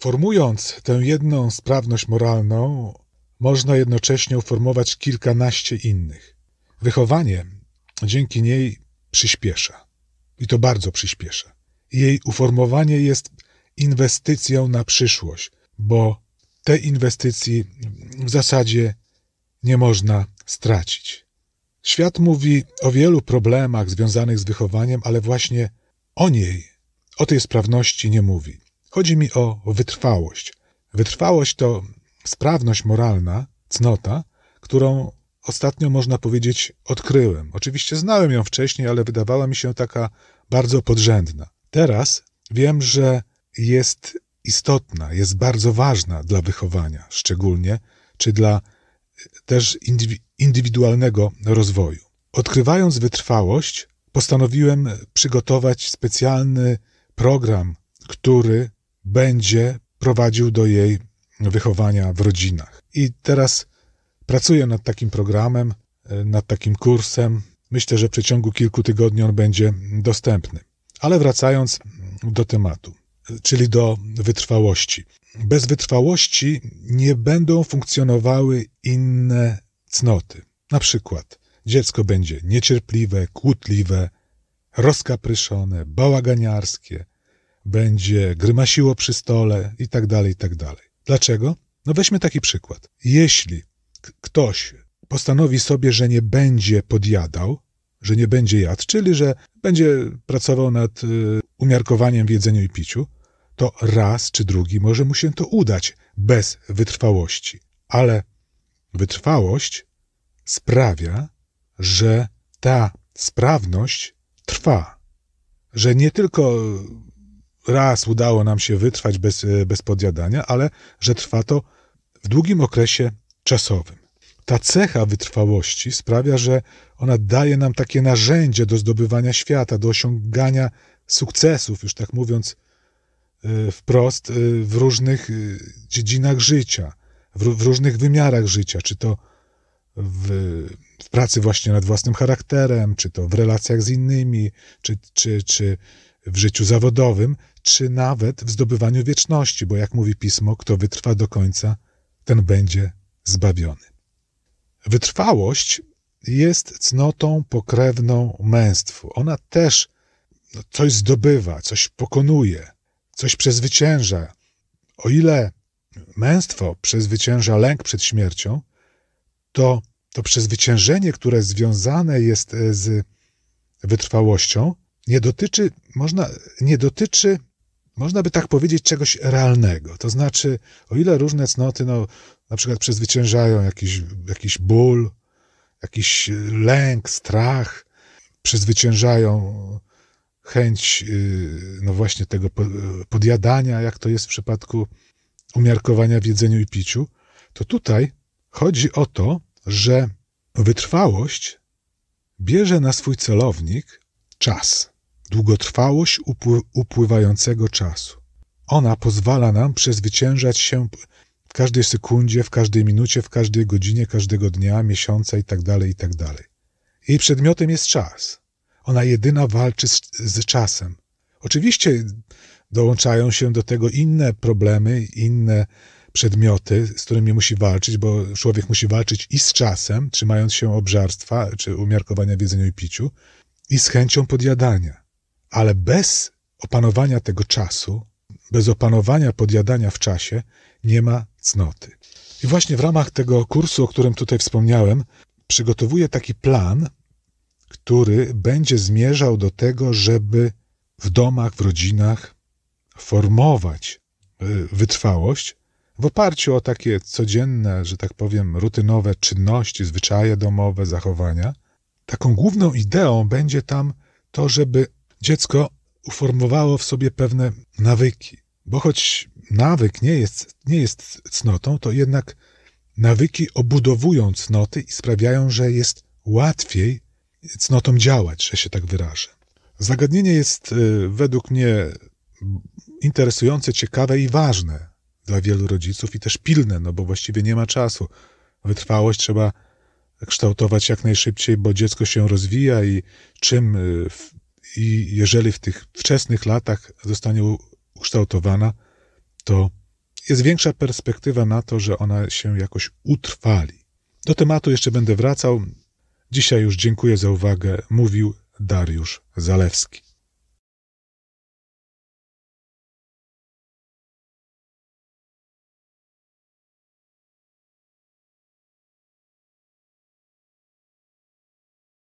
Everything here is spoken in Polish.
Formując tę jedną sprawność moralną, można jednocześnie uformować kilkanaście innych. Wychowanie dzięki niej przyspiesza. I to bardzo przyspiesza. Jej uformowanie jest inwestycją na przyszłość, bo tej inwestycji w zasadzie nie można stracić. Świat mówi o wielu problemach związanych z wychowaniem, ale właśnie o niej, o tej sprawności nie mówi. Chodzi mi o wytrwałość. Wytrwałość to sprawność moralna, cnota, którą ostatnio można powiedzieć odkryłem. Oczywiście znałem ją wcześniej, ale wydawała mi się taka bardzo podrzędna. Teraz wiem, że jest istotna, jest bardzo ważna dla wychowania, szczególnie, czy dla e, też indywidualnego rozwoju. Odkrywając wytrwałość, postanowiłem przygotować specjalny program, który będzie prowadził do jej wychowania w rodzinach. I teraz pracuję nad takim programem, e, nad takim kursem. Myślę, że w przeciągu kilku tygodni on będzie dostępny. Ale wracając do tematu, e, czyli do wytrwałości. Bez wytrwałości nie będą funkcjonowały inne cnoty. Na przykład dziecko będzie niecierpliwe, kłótliwe, rozkapryszone, bałaganiarskie, będzie grymasiło przy stole i tak dalej, i tak dalej. Dlaczego? No weźmy taki przykład. Jeśli ktoś postanowi sobie, że nie będzie podjadał, że nie będzie jadł, czyli że będzie pracował nad y, umiarkowaniem w jedzeniu i piciu, to raz czy drugi może mu się to udać bez wytrwałości. Ale wytrwałość sprawia, że ta sprawność trwa, że nie tylko raz udało nam się wytrwać bez, e, bez podjadania, ale że trwa to w długim okresie czasowym. Ta cecha wytrwałości sprawia, że ona daje nam takie narzędzie do zdobywania świata, do osiągania sukcesów, już tak mówiąc e, wprost, e, w różnych dziedzinach życia, w różnych wymiarach życia, czy to w, w pracy właśnie nad własnym charakterem, czy to w relacjach z innymi, czy, czy, czy w życiu zawodowym, czy nawet w zdobywaniu wieczności, bo jak mówi pismo, kto wytrwa do końca, ten będzie zbawiony. Wytrwałość jest cnotą pokrewną męstwu. Ona też no, coś zdobywa, coś pokonuje, coś przezwycięża. O ile męstwo przezwycięża lęk przed śmiercią, to to przezwyciężenie, które związane jest e, z wytrwałością, nie dotyczy, można, nie dotyczy, można by tak powiedzieć, czegoś realnego. To znaczy, o ile różne cnoty, no, na przykład przezwyciężają jakiś, jakiś ból, jakiś y, lęk, strach, przezwyciężają chęć, y, no właśnie tego podjadania, jak to jest w przypadku umiarkowania w jedzeniu i piciu, to tutaj chodzi o to, że wytrwałość bierze na swój celownik czas długotrwałość upływającego czasu. Ona pozwala nam przezwyciężać się w każdej sekundzie, w każdej minucie, w każdej godzinie, każdego dnia, miesiąca itd. Tak itd. Tak Jej przedmiotem jest czas. Ona jedyna walczy z, z czasem. Oczywiście dołączają się do tego inne problemy, inne przedmioty, z którymi musi walczyć, bo człowiek musi walczyć i z czasem, trzymając się obżarstwa czy umiarkowania w jedzeniu i piciu, i z chęcią podjadania. Ale bez opanowania tego czasu, bez opanowania podjadania w czasie, nie ma cnoty. I właśnie w ramach tego kursu, o którym tutaj wspomniałem, przygotowuję taki plan, który będzie zmierzał do tego, żeby w domach, w rodzinach formować e, wytrwałość w oparciu o takie codzienne, że tak powiem, rutynowe czynności, zwyczaje domowe, zachowania. Taką główną ideą będzie tam to, żeby Dziecko uformowało w sobie pewne nawyki, bo choć nawyk nie jest, nie jest cnotą, to jednak nawyki obudowują cnoty i sprawiają, że jest łatwiej cnotom działać, że się tak wyrażę. Zagadnienie jest y, według mnie interesujące, ciekawe i ważne dla wielu rodziców i też pilne, no bo właściwie nie ma czasu. Wytrwałość trzeba kształtować jak najszybciej, bo dziecko się rozwija i czym y, i jeżeli w tych wczesnych latach zostanie ukształtowana, to jest większa perspektywa na to, że ona się jakoś utrwali. Do tematu jeszcze będę wracał. Dzisiaj już dziękuję za uwagę. Mówił Dariusz Zalewski.